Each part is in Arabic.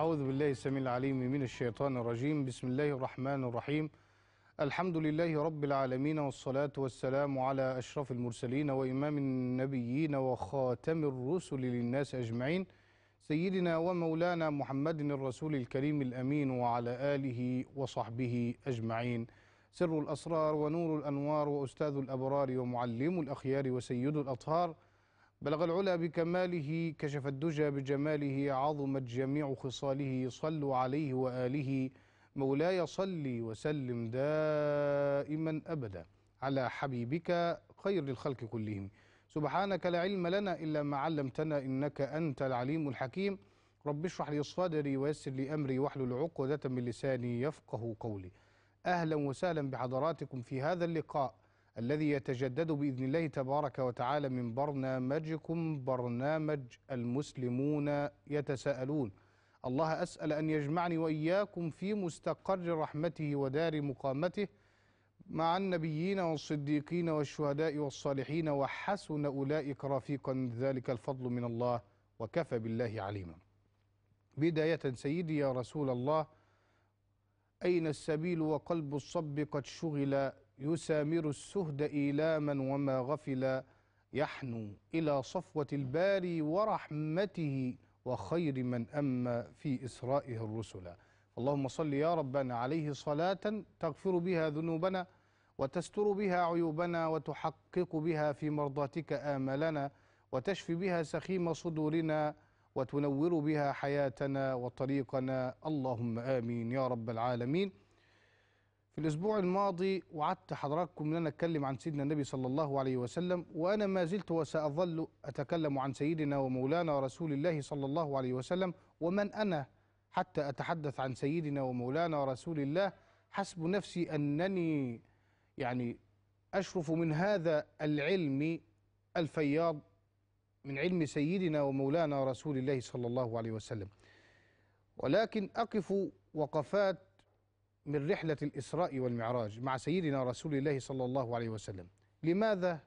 أعوذ بالله السميع العليم من الشيطان الرجيم بسم الله الرحمن الرحيم الحمد لله رب العالمين والصلاة والسلام على أشرف المرسلين وإمام النبيين وخاتم الرسل للناس أجمعين سيدنا ومولانا محمد الرسول الكريم الأمين وعلى آله وصحبه أجمعين سر الأسرار ونور الأنوار وأستاذ الأبرار ومعلم الأخيار وسيد الأطهار بلغ العلا بكماله كشف الدجى بجماله عظمت جميع خصاله صلوا عليه وآله مولاي صلي وسلم دائما أبدا على حبيبك خير الخلق كلهم سبحانك لا علم لنا إلا ما علمتنا إنك أنت العليم الحكيم رب اشرح لي صدري ويسر لي أمري واحلل عقدة من لساني يفقه قولي أهلا وسهلا بحضراتكم في هذا اللقاء الذي يتجدد بإذن الله تبارك وتعالى من برنامجكم برنامج المسلمون يتساءلون الله أسأل أن يجمعني وإياكم في مستقر رحمته ودار مقامته مع النبيين والصديقين والشهداء والصالحين وحسن أولئك رفيقا ذلك الفضل من الله وكفى بالله عليما بداية سيدي يا رسول الله أين السبيل وقلب الصب قد شغل يسامر السهد إيلاما وما غفل يحنو إلى صفوة الباري ورحمته وخير من أما في إسرائه الرسل اللهم صل يا ربنا عليه صلاة تغفر بها ذنوبنا وتستر بها عيوبنا وتحقق بها في مرضاتك آمالنا وتشفي بها سخيم صدورنا وتنور بها حياتنا وطريقنا اللهم آمين يا رب العالمين في الأسبوع الماضي وعدت حضراتكم أن أنا أتكلم عن سيدنا النبي صلى الله عليه وسلم وأنا ما زلت وسأظل أتكلم عن سيدنا ومولانا ورسول الله صلى الله عليه وسلم ومن أنا حتى أتحدث عن سيدنا ومولانا ورسول الله حسب نفسي أنني يعني أشرف من هذا العلم الفياض من علم سيدنا ومولانا رسول الله صلى الله عليه وسلم ولكن أقف وقفات من رحلة الإسراء والمعراج مع سيدنا رسول الله صلى الله عليه وسلم لماذا؟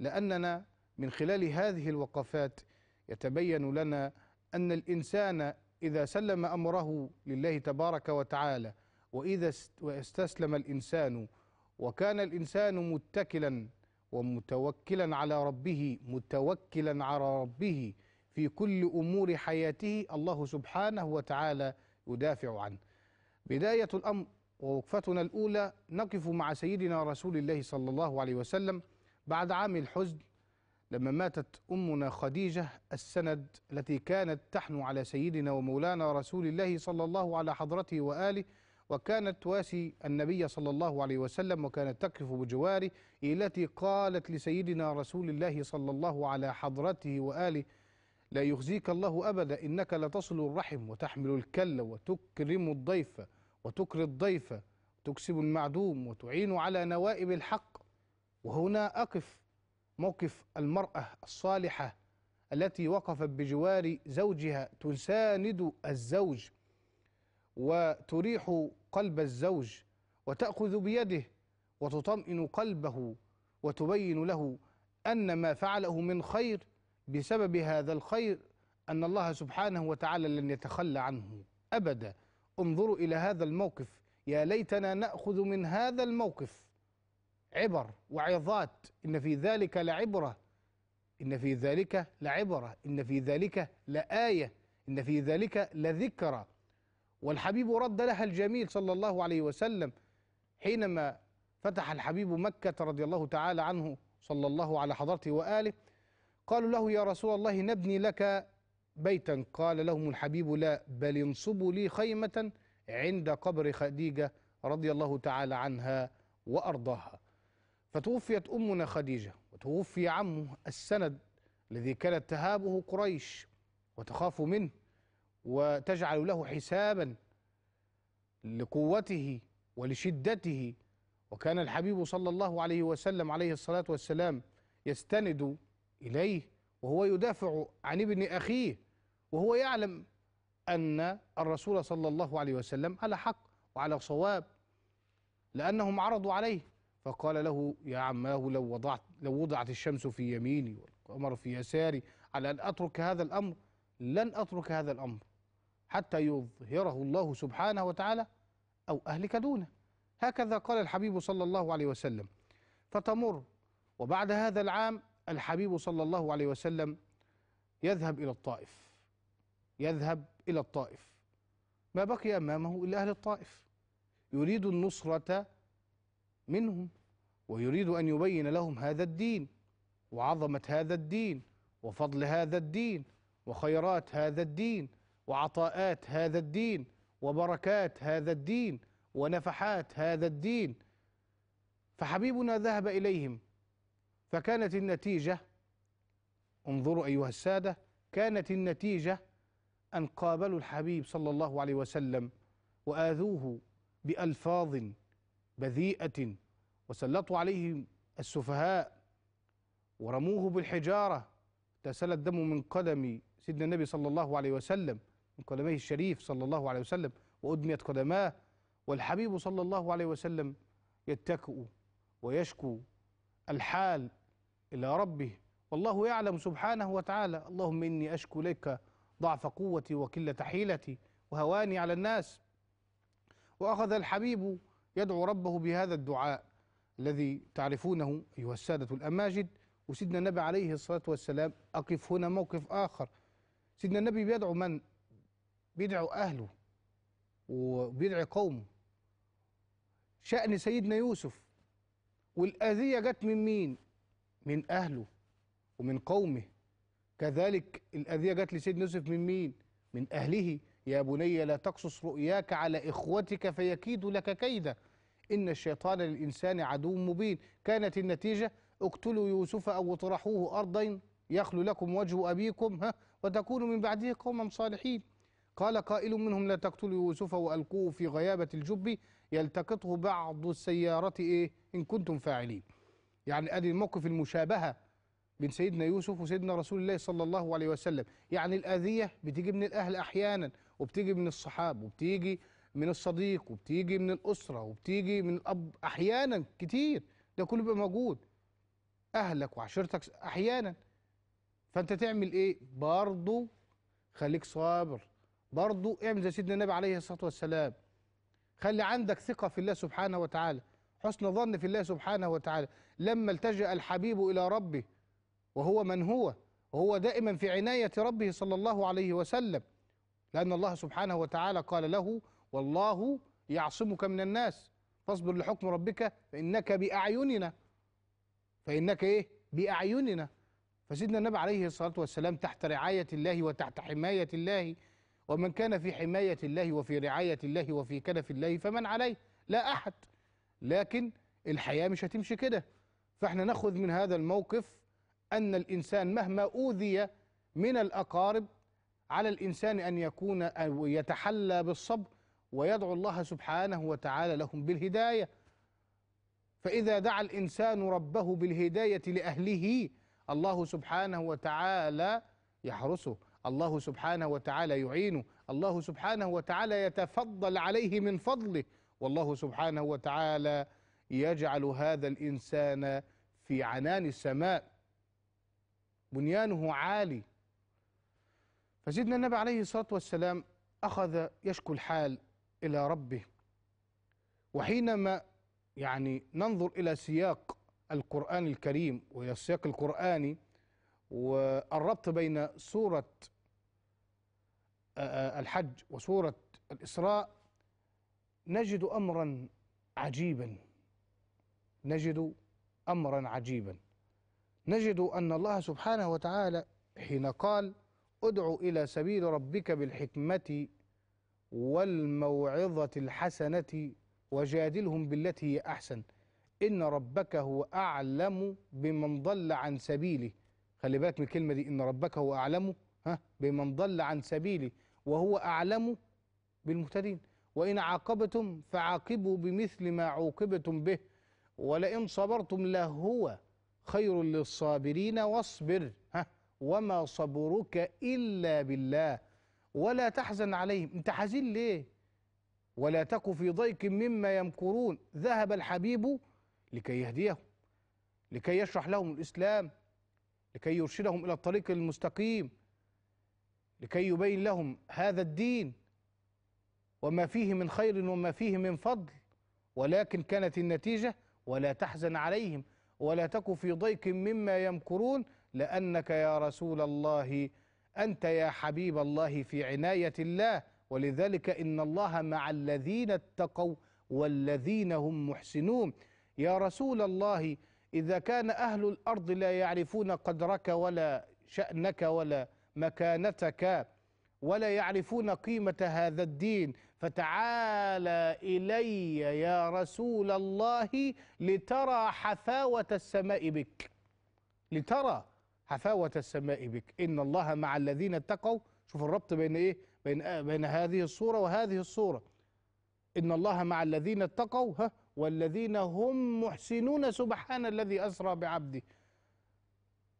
لأننا من خلال هذه الوقفات يتبين لنا أن الإنسان إذا سلم أمره لله تبارك وتعالى وإذا استسلم الإنسان وكان الإنسان متكلا ومتوكلا على ربه متوكلا على ربه في كل أمور حياته الله سبحانه وتعالى يدافع عنه بداية الأمر ووقفتنا الأولى نقف مع سيدنا رسول الله صلى الله عليه وسلم بعد عام الحزن لما ماتت أمنا خديجة السند التي كانت تحن على سيدنا ومولانا رسول الله صلى الله على حضرته وآله وكانت تواسي النبي صلى الله عليه وسلم وكانت تقف بجواره التي قالت لسيدنا رسول الله صلى الله على حضرته وآله لا يخزيك الله أبدا إنك لتصل الرحم وتحمل الكل وتكرم الضيف وتكري الضيف وتكسب المعدوم وتعين على نوائب الحق وهنا أقف موقف المرأة الصالحة التي وقفت بجوار زوجها تساند الزوج وتريح قلب الزوج وتأخذ بيده وتطمئن قلبه وتبين له أن ما فعله من خير بسبب هذا الخير أن الله سبحانه وتعالى لن يتخلى عنه أبدا انظروا إلى هذا الموقف يا ليتنا نأخذ من هذا الموقف عبر وعظات إن في ذلك لعبرة إن في ذلك لعبرة إن في ذلك لآية إن في ذلك لذكرى والحبيب رد لها الجميل صلى الله عليه وسلم حينما فتح الحبيب مكة رضي الله تعالى عنه صلى الله على حضرته وآله قالوا له يا رسول الله نبني لك بيتا قال لهم الحبيب لا بل انصبوا لي خيمة عند قبر خديجة رضي الله تعالى عنها وأرضاها فتوفيت أمنا خديجة وتوفي عمه السند الذي كانت تهابه قريش وتخاف منه وتجعل له حسابا لقوته ولشدته وكان الحبيب صلى الله عليه وسلم عليه الصلاة والسلام يستند إليه وهو يدافع عن ابن أخيه وهو يعلم أن الرسول صلى الله عليه وسلم على حق وعلى صواب لأنهم عرضوا عليه فقال له يا عماه لو وضعت لو وضعت الشمس في يميني والقمر في يساري على أن أترك هذا الأمر لن أترك هذا الأمر حتى يظهره الله سبحانه وتعالى أو أهلك دونه هكذا قال الحبيب صلى الله عليه وسلم فتمر وبعد هذا العام الحبيب صلى الله عليه وسلم يذهب إلى الطائف يذهب إلى الطائف ما بقي أمامه إلا أهل الطائف يريد النصرة منهم ويريد أن يبين لهم هذا الدين وعظمة هذا الدين وفضل هذا الدين وخيرات هذا الدين وعطاءات هذا الدين وبركات هذا الدين ونفحات هذا الدين فحبيبنا ذهب إليهم فكانت النتيجة انظروا أيها السادة كانت النتيجة أن قابلوا الحبيب صلى الله عليه وسلم وآذوه بألفاظ بذيئة وسلطوا عليه السفهاء ورموه بالحجارة تسلت الدم من قدم سيدنا النبي صلى الله عليه وسلم من قدميه الشريف صلى الله عليه وسلم وأدميت قدماه والحبيب صلى الله عليه وسلم يتكئ ويشكو الحال إلى ربه والله يعلم سبحانه وتعالى اللهم إني أشكو إليك ضعف قوتي وقلة حيلتي وهواني على الناس وأخذ الحبيب يدعو ربه بهذا الدعاء الذي تعرفونه أيها السادة الأماجد وسيدنا النبي عليه الصلاة والسلام أقف هنا موقف آخر سيدنا النبي بيدعو من؟ بيدعو أهله وبيدعي قومه شأن سيدنا يوسف والأذية جت من مين؟ من أهله ومن قومه كذلك الأذية جت لسيدنا يوسف من مين؟ من أهله يا بني لا تقصص رؤياك على إخوتك فيكيدوا لك كيدا إن الشيطان للإنسان عدو مبين كانت النتيجة اقتلوا يوسف أو اطرحوه أرضا يخلو لكم وجه أبيكم ها وتكونوا من بعده قوما صالحين قال قائل منهم لا تقتلوا يوسف وألقوه في غيابة الجب يلتقطه بعض السيارة إيه إن كنتم فاعلين يعني أدي الموقف المشابهة بين سيدنا يوسف وسيدنا رسول الله صلى الله عليه وسلم يعني الأذية بتيجي من الأهل أحيانا وبتيجي من الصحاب وبتيجي من الصديق وبتيجي من الأسرة وبتيجي من الأب أحيانا كتير ده كله بيبقى موجود أهلك وعشيرتك أحيانا فأنت تعمل إيه برضه خليك صابر برضه اعمل زي سيدنا النبي عليه الصلاة والسلام خلي عندك ثقة في الله سبحانه وتعالى حسن ظن في الله سبحانه وتعالى لما التجأ الحبيب إلى ربه وهو من هو وهو دائما في عناية ربه صلى الله عليه وسلم لأن الله سبحانه وتعالى قال له والله يعصمك من الناس فاصبر لحكم ربك فإنك بأعيننا فإنك إيه بأعيننا فسيدنا النبي عليه الصلاة والسلام تحت رعاية الله وتحت حماية الله ومن كان في حماية الله وفي رعاية الله وفي كنف الله فمن عليه لا أحد لكن الحياة مش هتمشي كده فاحنا ناخذ من هذا الموقف أن الإنسان مهما أوذي من الأقارب على الإنسان أن يكون أو يتحلى بالصبر ويدعو الله سبحانه وتعالى لهم بالهداية فإذا دعا الإنسان ربه بالهداية لأهله الله سبحانه وتعالى يحرسه الله سبحانه وتعالى يعينه الله سبحانه وتعالى يتفضل عليه من فضله والله سبحانه وتعالى يجعل هذا الإنسان في عنان السماء بنيانه عالي فسيدنا النبي عليه الصلاة والسلام أخذ يشكو الحال إلى ربه وحينما يعني ننظر إلى سياق القرآن الكريم وإلى السياق القرآني والربط بين سورة الحج وسورة الإسراء نجد أمرا عجيبا نجد أمرا عجيبا نجد أن الله سبحانه وتعالى حين قال ادع إلى سبيل ربك بالحكمة والموعظة الحسنة وجادلهم بالتي هي أحسن إن ربك هو أعلم بمن ضل عن سبيله خلي بالك من الكلمة دي إن ربك هو أعلم ها بمن ضل عن سبيله وهو أعلم بالمهتدين وإن عاقبتم فعاقبوا بمثل ما عوقبتم به ولئن صبرتم لهو خير للصابرين واصبر ها وما صبرك إلا بالله ولا تحزن عليهم انت حزين ليه ولا تك في ضيق مما يمكرون ذهب الحبيب لكي يهديهم لكي يشرح لهم الإسلام لكي يرشدهم إلى الطريق المستقيم لكي يبين لهم هذا الدين وما فيه من خير وما فيه من فضل ولكن كانت النتيجة ولا تحزن عليهم ولا تك في ضيق مما يمكرون لأنك يا رسول الله أنت يا حبيب الله في عناية الله ولذلك إن الله مع الذين اتقوا والذين هم محسنون يا رسول الله إذا كان أهل الأرض لا يعرفون قدرك ولا شأنك ولا مكانتك ولا يعرفون قيمة هذا الدين فتعالى إلي يا رسول الله لترى حفاوة السماء بك لترى حفاوة السماء بك إن الله مع الذين اتقوا شوف الربط بين إيه بين, بين هذه الصورة وهذه الصورة إن الله مع الذين اتقوا ها والذين هم محسنون سبحان الذي أسرى بعبده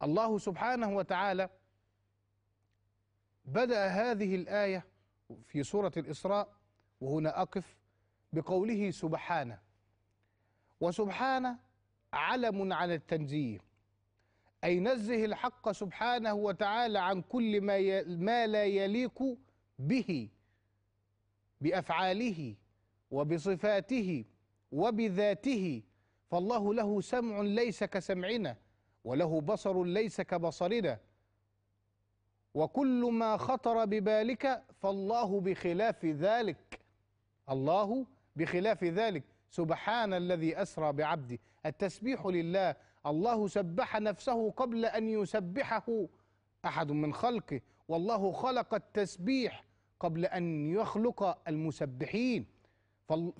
الله سبحانه وتعالى بدأ هذه الآية في سورة الإسراء وهنا أقف بقوله سبحانه وسبحانه علم على التنزيه أي نزه الحق سبحانه وتعالى عن كل ما, ي... ما لا يليق به بأفعاله وبصفاته وبذاته فالله له سمع ليس كسمعنا وله بصر ليس كبصرنا وكل ما خطر ببالك فالله بخلاف ذلك الله بخلاف ذلك سبحان الذي أسرى بعبده التسبيح لله الله سبح نفسه قبل أن يسبحه أحد من خلقه والله خلق التسبيح قبل أن يخلق المسبحين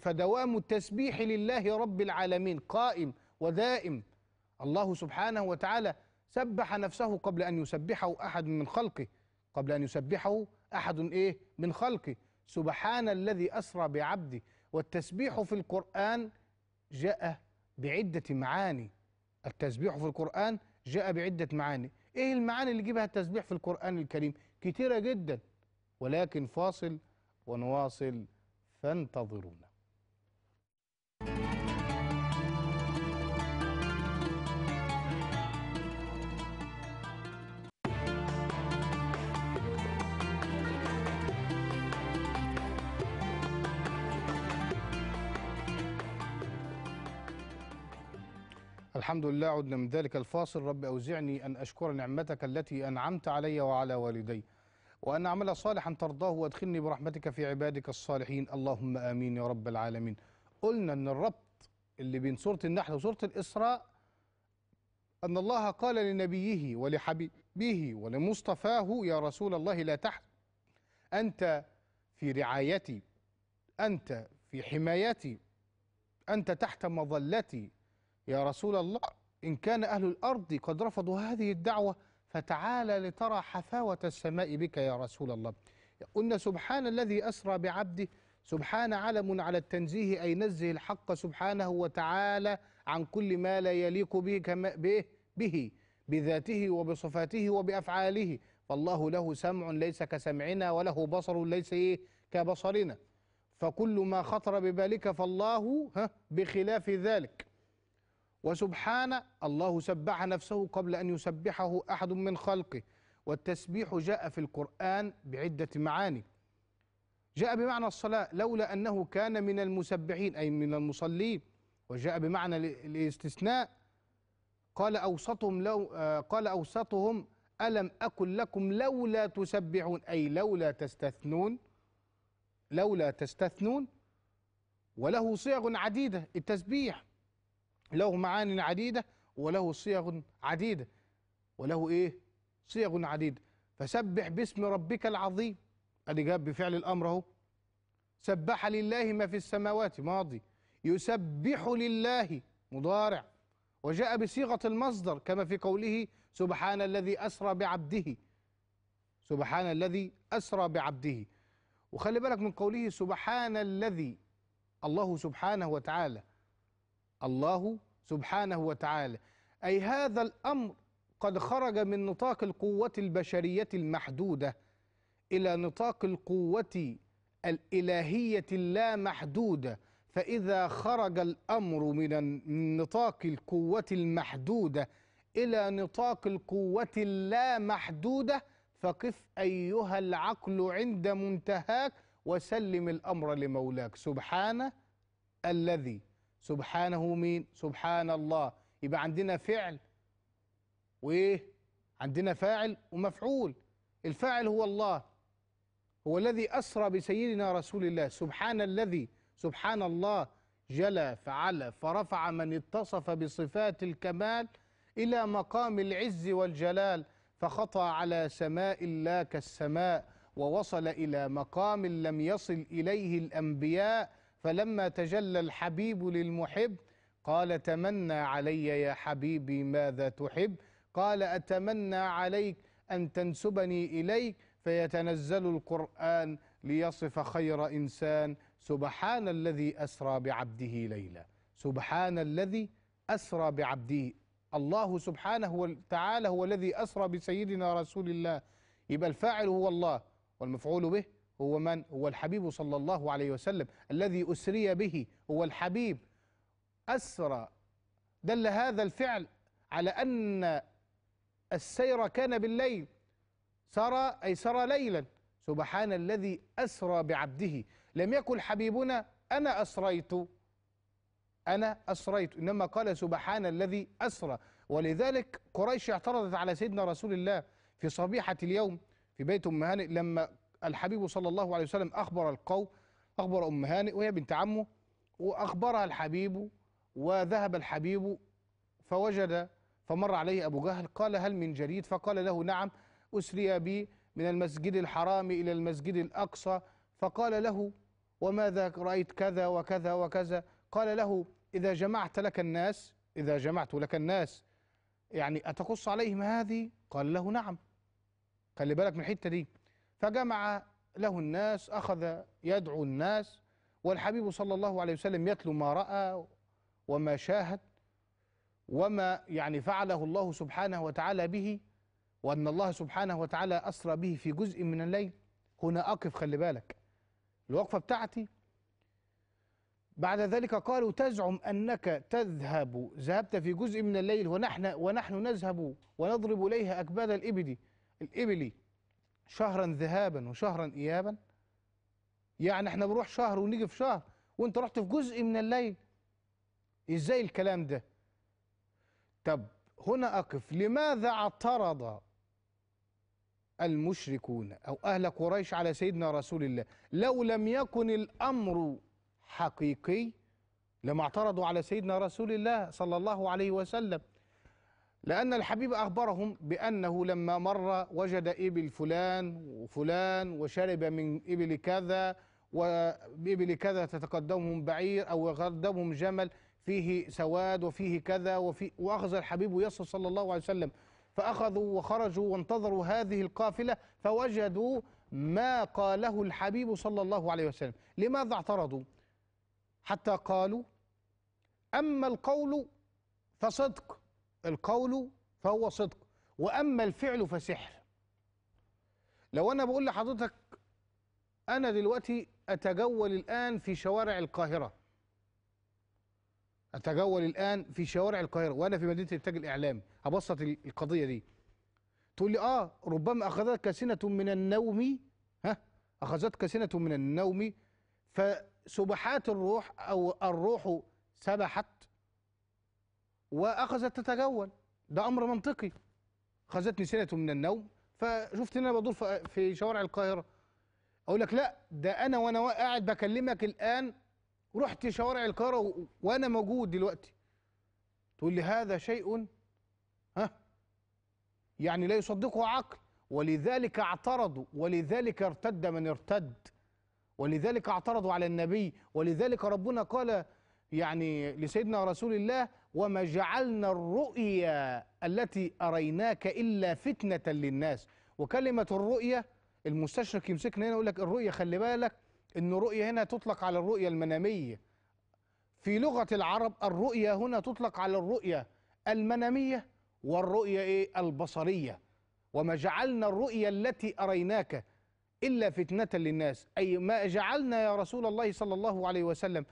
فدوام التسبيح لله رب العالمين قائم ودائم الله سبحانه وتعالى سبح نفسه قبل أن يسبحه أحد من خلقه قبل أن يسبحه أحد إيه من خلقه سبحان الذي أسرى بعبده والتسبيح في القرآن جاء بعدة معاني التسبيح في القرآن جاء بعدة معاني إيه المعاني اللي جيبها التسبيح في القرآن الكريم كتيرة جدا ولكن فاصل ونواصل فانتظرونا الحمد لله عدنا من ذلك الفاصل رب أوزعني أن أشكر نعمتك التي أنعمت علي وعلى والدي وأن أعمل صالحا ترضاه وأدخلني برحمتك في عبادك الصالحين اللهم آمين يا رب العالمين قلنا أن الربط اللي بين سورة النحل وسورة الإسراء أن الله قال لنبيه ولحبيبه ولمصطفاه يا رسول الله لا تحزن أنت في رعايتي أنت في حمايتي أنت تحت مظلتي يا رسول الله إن كان أهل الأرض قد رفضوا هذه الدعوة فتعال لترى حفاوة السماء بك يا رسول الله قلنا سبحان الذي أسرى بعبده سبحان علم على التنزيه أي نزه الحق سبحانه وتعالى عن كل ما لا يليق به, كما به, به بذاته وبصفاته وبأفعاله فالله له سمع ليس كسمعنا وله بصر ليس إيه كبصرنا فكل ما خطر ببالك فالله بخلاف ذلك وسبحان الله سبح نفسه قبل أن يسبحه أحد من خلقه والتسبيح جاء في القرآن بعدة معاني جاء بمعنى الصلاة لولا أنه كان من المسبحين أي من المصلين وجاء بمعنى الاستثناء قال أوسطهم لو آه، قال أوسطهم ألم أكن لكم لولا تسبحون أي لولا تستثنون لولا تستثنون وله صيغ عديدة التسبيح له معان عديدة وله صيغ عديدة وله إيه صيغ عديدة فسبح باسم ربك العظيم أدي جاب بفعل الأمر أهو سبح لله ما في السماوات ماضي يسبح لله مضارع وجاء بصيغة المصدر كما في قوله سبحان الذي أسرى بعبده سبحان الذي أسرى بعبده وخلي بالك من قوله سبحان الذي الله سبحانه وتعالى الله سبحانه وتعالى أي هذا الأمر قد خرج من نطاق القوة البشرية المحدودة إلى نطاق القوة الإلهية اللامحدودة فإذا خرج الأمر من نطاق القوة المحدودة إلى نطاق القوة اللامحدودة فقف أيها العقل عند منتهاك وسلم الأمر لمولاك سبحانه الذي سبحانه مين سبحان الله يبقى عندنا فعل وايه عندنا فاعل ومفعول الفاعل هو الله هو الذي أسرى بسيدنا رسول الله سبحان الذي سبحان الله جلى فعلى فرفع من اتصف بصفات الكمال إلى مقام العز والجلال فخطى على سماء الله كالسماء ووصل إلى مقام لم يصل إليه الأنبياء فلما تجلى الحبيب للمحب قال تمنى علي يا حبيبي ماذا تحب قال أتمنى عليك أن تنسبني إليك فيتنزل القرآن ليصف خير إنسان سبحان الذي أسرى بعبده ليلا سبحان الذي أسرى بعبده الله سبحانه وتعالى هو الذي أسرى بسيدنا رسول الله يبقى الفاعل هو الله والمفعول به هو من هو الحبيب صلى الله عليه وسلم الذي أسري به هو الحبيب أسرى دل هذا الفعل على أن السير كان بالليل سرى أي سرى ليلا سبحان الذي أسرى بعبده لم يقل حبيبنا أنا أسريت أنا أسريت إنما قال سبحان الذي أسرى ولذلك قريش اعترضت على سيدنا رسول الله في صبيحة اليوم في بيت أم هانئ لما الحبيب صلى الله عليه وسلم أخبر القوم أخبر أم هانئ وهي بنت عمه وأخبرها الحبيب وذهب الحبيب فوجد فمر عليه أبو جهل قال هل من جريد فقال له نعم أسري بي من المسجد الحرام إلى المسجد الأقصى فقال له وماذا رأيت كذا وكذا وكذا قال له إذا جمعت لك الناس إذا جمعت لك الناس يعني أتقص عليهم هذه قال له نعم خلي بالك من الحتة دي فجمع له الناس أخذ يدعو الناس والحبيب صلى الله عليه وسلم يتلو ما رأى وما شاهد وما يعني فعله الله سبحانه وتعالى به وأن الله سبحانه وتعالى أسرى به في جزء من الليل هنا أقف خلي بالك الوقفة بتاعتي بعد ذلك قالوا تزعم أنك تذهب ذهبت في جزء من الليل ونحن, ونحن نذهب ونضرب إليها أكباد الإبلي الإبل شهرا ذهابا وشهرا إيابا يعني احنا بنروح شهر ونيجي في شهر وانت رحت في جزء من الليل ازاي الكلام ده طب هنا أقف لماذا اعترض المشركون أو أهل قريش على سيدنا رسول الله لو لم يكن الأمر حقيقي لما اعترضوا على سيدنا رسول الله صلى الله عليه وسلم لأن الحبيب أخبرهم بأنه لما مر وجد إبل فلان وفلان وشرب من إبل كذا وإبل كذا تتقدمهم بعير أو يقدمهم جمل فيه سواد وفيه كذا وفي وأخذ الحبيب يصل صلى الله عليه وسلم فأخذوا وخرجوا وانتظروا هذه القافلة فوجدوا ما قاله الحبيب صلى الله عليه وسلم لماذا اعترضوا حتى قالوا أما القول فصدق القول فهو صدق وأما الفعل فسحر لو أنا بقول لحضرتك أنا دلوقتي أتجول الآن في شوارع القاهرة أتجول الآن في شوارع القاهرة وأنا في مدينة الإنتاج الإعلامي أبسط القضية دي تقول لي آه ربما أخذتك سنه من النوم ها أخذتك سنه من النوم فسبحات الروح أو الروح سبحت واخذت تتجول ده امر منطقي خذتني سنه من النوم فشفت ان انا بدور في شوارع القاهره اقول لك لا ده انا وانا قاعد بكلمك الان رحت شوارع القاهره وانا موجود دلوقتي تقول لي هذا شيء ها يعني لا يصدقه عقل ولذلك اعترضوا ولذلك ارتد من ارتد ولذلك اعترضوا على النبي ولذلك ربنا قال يعني لسيدنا رسول الله وما جعلنا الرؤيا التي أريناك إلا فتنة للناس وكلمة الرؤية المستشرق يمسكنا هنا يقول لك الرؤية خلي بالك إن رؤيا هنا تطلق على الرؤية المنامية في لغة العرب الرؤية هنا تطلق على الرؤية المنامية والرؤية إيه البصرية وما جعلنا الرؤيا التي أريناك إلا فتنة للناس أي ما جعلنا يا رسول الله صلى الله عليه وسلم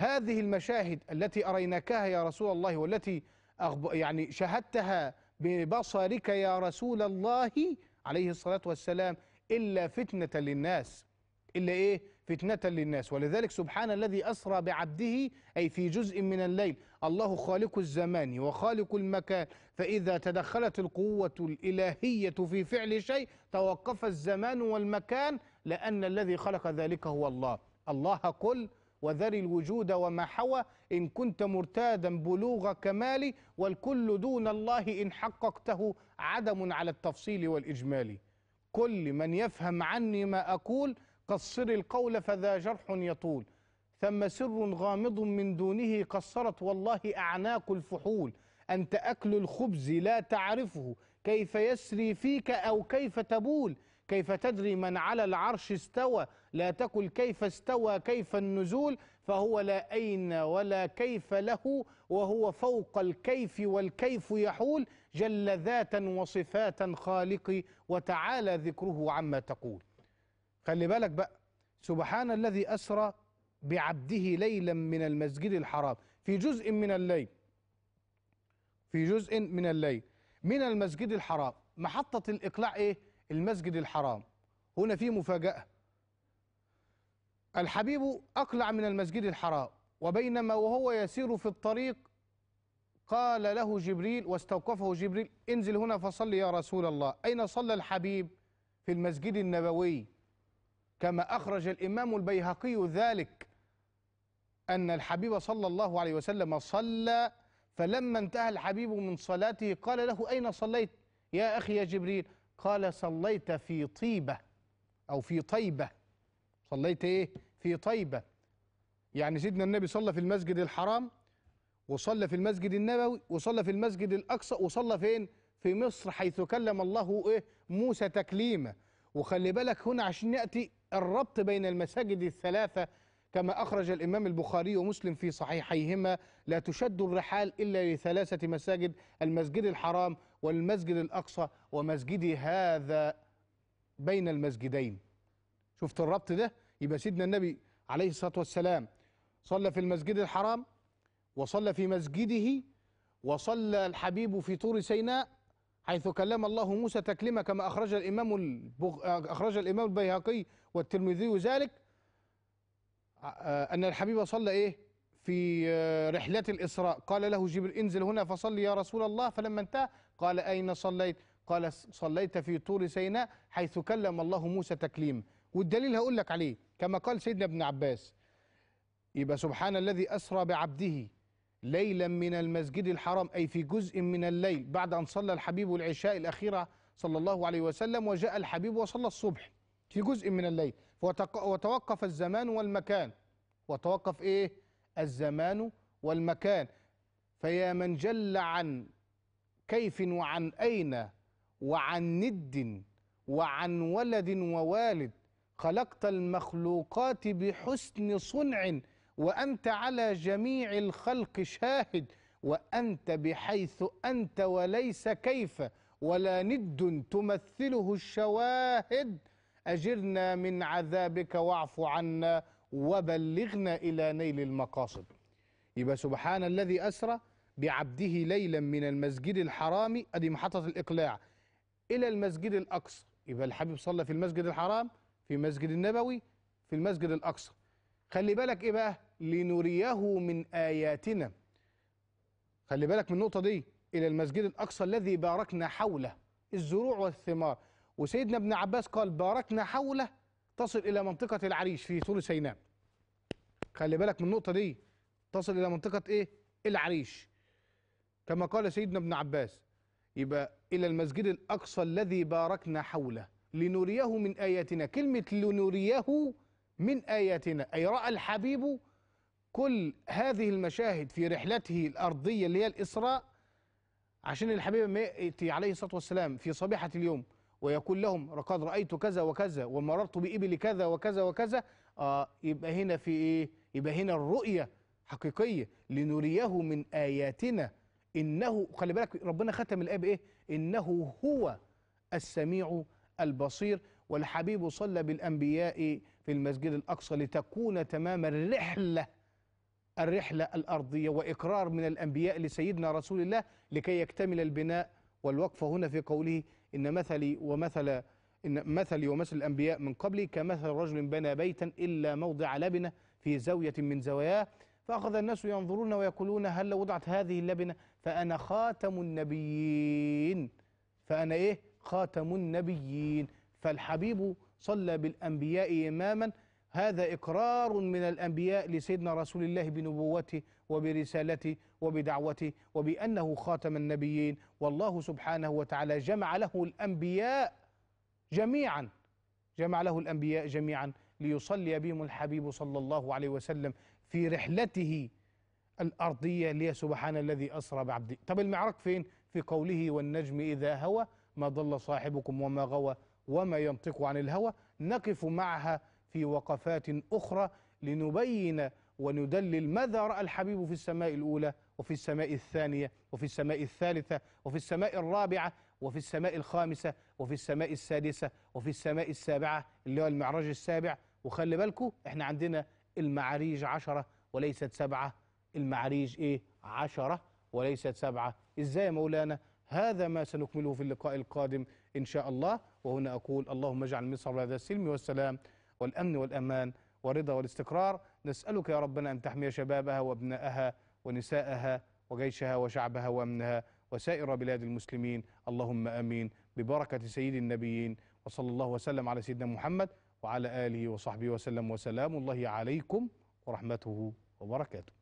هذه المشاهد التي أريناكها يا رسول الله والتي يعني شاهدتها ببصرك يا رسول الله عليه الصلاة والسلام إلا فتنة للناس إلا إيه فتنة للناس ولذلك سبحان الذي أسرى بعبده أي في جزء من الليل الله خالق الزمان وخالق المكان فإذا تدخلت القوة الإلهية في فعل شيء توقف الزمان والمكان لأن الذي خلق ذلك هو الله الله قل وذر الوجود وما حوى إن كنت مرتادا بلوغ كمال والكل دون الله إن حققته عدم على التفصيل والإجمال كل من يفهم عني ما أقول قصر القول فذا جرح يطول ثم سر غامض من دونه قصرت والله أعناق الفحول أنت أكل الخبز لا تعرفه كيف يسري فيك أو كيف تبول كيف تدري من على العرش استوى لا تقل كيف استوى كيف النزول فهو لا أين ولا كيف له وهو فوق الكيف والكيف يحول جل ذاتا وصفاتا خالقي وتعالى ذكره عما تقول خلي بالك بقى سبحان الذي أسرى بعبده ليلا من المسجد الحرام في جزء من الليل في جزء من الليل من المسجد الحرام محطة الإقلاع إيه المسجد الحرام هنا في مفاجأة الحبيب أقلع من المسجد الحرام وبينما وهو يسير في الطريق قال له جبريل واستوقفه جبريل انزل هنا فصل يا رسول الله أين صلى الحبيب في المسجد النبوي كما أخرج الإمام البيهقي ذلك أن الحبيب صلى الله عليه وسلم صلى فلما انتهى الحبيب من صلاته قال له أين صليت يا أخي يا جبريل قال صليت في طيبة أو في طيبة صليت إيه في طيبة يعني سيدنا النبي صلى في المسجد الحرام وصلى في المسجد النبوي وصلى في المسجد الأقصى وصلى فين في مصر حيث كلم الله إيه موسى تكليما وخلي بالك هنا عشان نأتي الربط بين المساجد الثلاثة كما أخرج الإمام البخاري ومسلم في صحيحيهما لا تشد الرحال إلا لثلاثة مساجد المسجد الحرام والمسجد الأقصى ومسجدي هذا بين المسجدين شفت الربط ده يبقى سيدنا النبي عليه الصلاة والسلام صلى في المسجد الحرام وصلى في مسجده وصلى الحبيب في طور سيناء حيث كلم الله موسى تكلمة كما أخرج الإمام البغ... أخرج الإمام البيهقي والترمذي ذلك أن الحبيب صلى إيه في آه، رحلة الإسراء قال له جبريل انزل هنا فصلي يا رسول الله فلما انتهى قال أين صليت قال صليت في طور سيناء حيث كلم الله موسى تكليم والدليل هقول لك عليه كما قال سيدنا ابن عباس يبقى سبحان الذي أسرى بعبده ليلا من المسجد الحرام أي في جزء من الليل بعد أن صلى الحبيب العشاء الأخيرة صلى الله عليه وسلم وجاء الحبيب وصلى الصبح في جزء من الليل وتوقف الزمان والمكان وتوقف إيه الزمان والمكان فيا من جل عن كيف وعن أين وعن ند وعن ولد ووالد خلقت المخلوقات بحسن صنع وأنت على جميع الخلق شاهد وأنت بحيث أنت وليس كيف ولا ند تمثله الشواهد أجرنا من عذابك واعف عنا وبلغنا إلى نيل المقاصد يبقى سبحان الذي أسرى بعبده ليلا من المسجد الحرام أدي محطة الإقلاع إلى المسجد الأقصى يبقى الحبيب صلى في المسجد الحرام في المسجد النبوي في المسجد الأقصى خلي بالك إيه بقى لنريه من آياتنا خلي بالك من النقطة دي إلى المسجد الأقصى الذي باركنا حوله الزروع والثمار وسيدنا ابن عباس قال باركنا حوله تصل الى منطقه العريش في طول سيناء خلي بالك من النقطه دي تصل الى منطقه ايه العريش كما قال سيدنا ابن عباس يبقى الى المسجد الاقصى الذي باركنا حوله لنريه من اياتنا كلمه لنريه من اياتنا اي راى الحبيب كل هذه المشاهد في رحلته الارضيه اللي هي الاسراء عشان الحبيب ما ياتي عليه الصلاه والسلام في صبيحه اليوم ويقول لهم لقد رأيت كذا وكذا ومررت بإبل كذا وكذا وكذا آه يبقى هنا في إيه؟ يبقى هنا الرؤية حقيقية لنريه من آياتنا إنه خلي بالك ربنا ختم الآية بإيه؟ إنه هو السميع البصير والحبيب صلى بالأنبياء في المسجد الأقصى لتكون تمام الرحلة الرحلة الأرضية وإقرار من الأنبياء لسيدنا رسول الله لكي يكتمل البناء والوقفة هنا في قوله إن مثلي ومثل إن مثلي ومثل الأنبياء من قبلي كمثل رجل بنى بيتا إلا موضع لبنة في زاوية من زواياه فأخذ الناس ينظرون ويقولون هل لو وضعت هذه اللبنة فأنا خاتم النبيين فأنا إيه خاتم النبيين فالحبيب صلى بالأنبياء إماما هذا إقرار من الأنبياء لسيدنا رسول الله بنبوته وبرسالته وبدعوته وبأنه خاتم النبيين والله سبحانه وتعالى جمع له الأنبياء جميعا جمع له الأنبياء جميعا ليصلي بهم الحبيب صلى الله عليه وسلم في رحلته الأرضية لي سبحان الذي أسرى بعبده طب المعرك فين في قوله والنجم إذا هوى ما ضل صاحبكم وما غوى وما ينطق عن الهوى نقف معها في وقفات أخرى لنبين وندلل ماذا رأى الحبيب في السماء الأولى وفي السماء الثانية وفي السماء الثالثة وفي السماء الرابعة وفي السماء الخامسة وفي السماء السادسة وفي السماء السابعة اللي هو المعراج السابع وخلي بالكم احنا عندنا المعاريج عشرة وليست سبعة المعاريج ايه عشرة وليست سبعة ازاي يا مولانا هذا ما سنكمله في اللقاء القادم إن شاء الله وهنا أقول اللهم اجعل مصر بلاد السلم والسلام والأمن والأمان والرضا والاستقرار نسألك يا ربنا أن تحمي شبابها وابنائها ونساءها وجيشها وشعبها وأمنها وسائر بلاد المسلمين اللهم آمين ببركة سيد النبيين وصلى الله وسلم على سيدنا محمد وعلى آله وصحبه وسلم وسلام الله عليكم ورحمته وبركاته